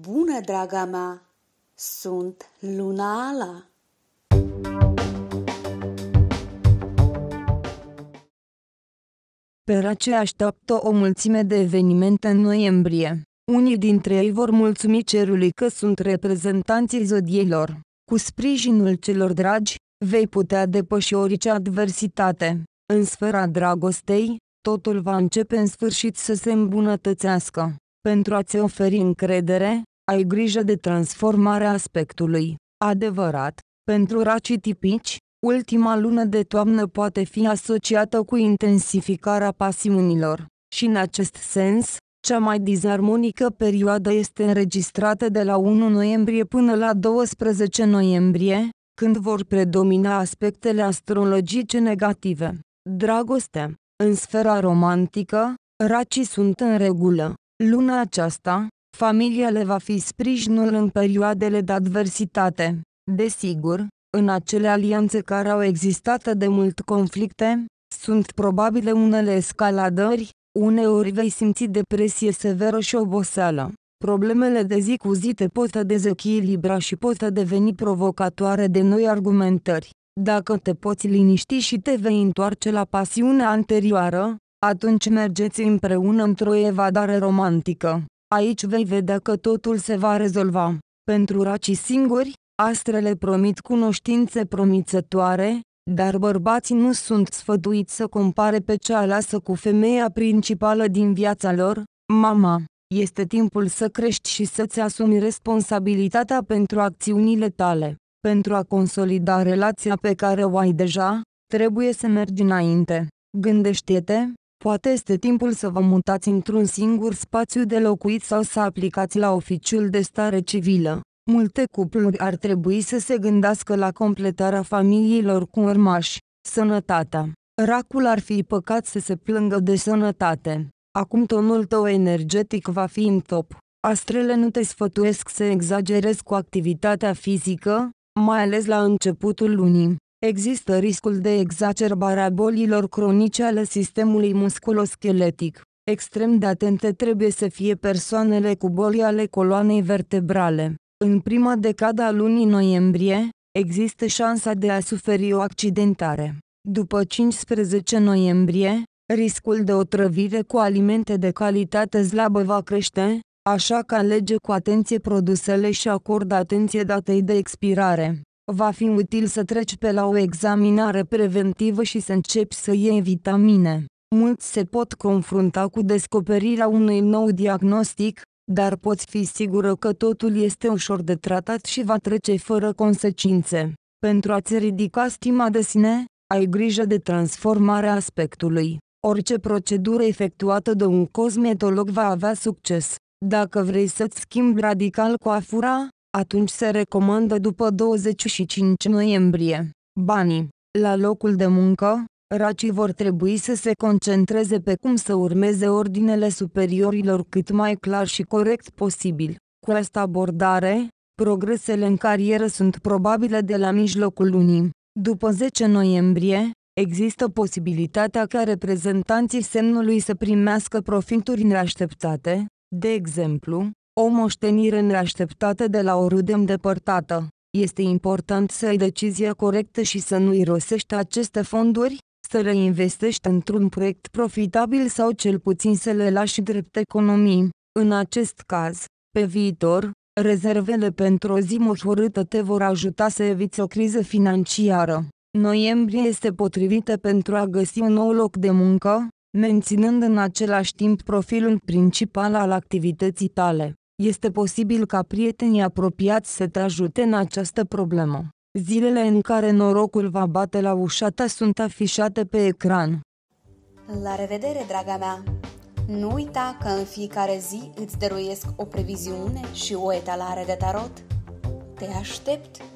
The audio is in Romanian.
Bună, draga mea! Sunt Luna Ala! Pe ce așteaptă o mulțime de evenimente în noiembrie. Unii dintre ei vor mulțumi cerului că sunt reprezentanții zodiilor. Cu sprijinul celor dragi, vei putea depăși orice adversitate. În sfera dragostei, totul va începe în sfârșit să se îmbunătățească. Pentru a-ți oferi încredere, ai grijă de transformarea aspectului. Adevărat, pentru racii tipici, ultima lună de toamnă poate fi asociată cu intensificarea pasiunilor. Și în acest sens, cea mai dizarmonică perioadă este înregistrată de la 1 noiembrie până la 12 noiembrie, când vor predomina aspectele astrologice negative. Dragoste. În sfera romantică, racii sunt în regulă. Luna aceasta, familia le va fi sprijinul în perioadele de adversitate. Desigur, în acele alianțe care au existat de mult conflicte, sunt probabile unele escaladări, uneori vei simți depresie severă și oboseală. Problemele de zi cu zi te pot dezechilibra și pot deveni provocatoare de noi argumentări. Dacă te poți liniști și te vei întoarce la pasiunea anterioară, atunci mergeți împreună într-o evadare romantică. Aici vei vedea că totul se va rezolva. Pentru racii singuri, astrele promit cunoștințe promițătoare, dar bărbații nu sunt sfăduiți să compare pe cea aleasă cu femeia principală din viața lor, mama. Este timpul să crești și să-ți asumi responsabilitatea pentru acțiunile tale. Pentru a consolida relația pe care o ai deja, trebuie să mergi înainte. Gândește-te, Poate este timpul să vă mutați într-un singur spațiu de locuit sau să aplicați la oficiul de stare civilă. Multe cupluri ar trebui să se gândească la completarea familiilor cu urmași. Sănătatea. Racul ar fi păcat să se plângă de sănătate. Acum tonul tău energetic va fi în top. Astrele nu te sfătuiesc să exagerezi cu activitatea fizică, mai ales la începutul lunii există riscul de exacerbare a bolilor cronice ale sistemului musculoscheletic. Extrem de atente trebuie să fie persoanele cu boli ale coloanei vertebrale. În prima decadă a lunii noiembrie, există șansa de a suferi o accidentare. După 15 noiembrie, riscul de otrăvire cu alimente de calitate slabă va crește, așa că alege cu atenție produsele și acordă atenție datei de expirare va fi util să treci pe la o examinare preventivă și să începi să iei vitamine. Mulți se pot confrunta cu descoperirea unui nou diagnostic, dar poți fi sigură că totul este ușor de tratat și va trece fără consecințe. Pentru a-ți ridica stima de sine, ai grijă de transformarea aspectului. Orice procedură efectuată de un cosmetolog va avea succes. Dacă vrei să-ți schimbi radical coafura, atunci se recomandă după 25 noiembrie. Banii, la locul de muncă, racii vor trebui să se concentreze pe cum să urmeze ordinele superiorilor cât mai clar și corect posibil. Cu această abordare, progresele în carieră sunt probabile de la mijlocul lunii. După 10 noiembrie, există posibilitatea ca reprezentanții semnului să primească profituri neașteptate, de exemplu, o moștenire neașteptată de la o rudă îndepărtată. Este important să ai decizia corectă și să nu irosești aceste fonduri, să le investești într-un proiect profitabil sau cel puțin să le lași drept economii. În acest caz, pe viitor, rezervele pentru o zi moșorâtă te vor ajuta să eviți o criză financiară. Noiembrie este potrivită pentru a găsi un nou loc de muncă, menținând în același timp profilul principal al activității tale. Este posibil ca prietenii apropiați să te ajute în această problemă. Zilele în care norocul va bate la ușa ta sunt afișate pe ecran. La revedere, draga mea! Nu uita că în fiecare zi îți dăruiesc o previziune și o etalare de tarot. Te aștept!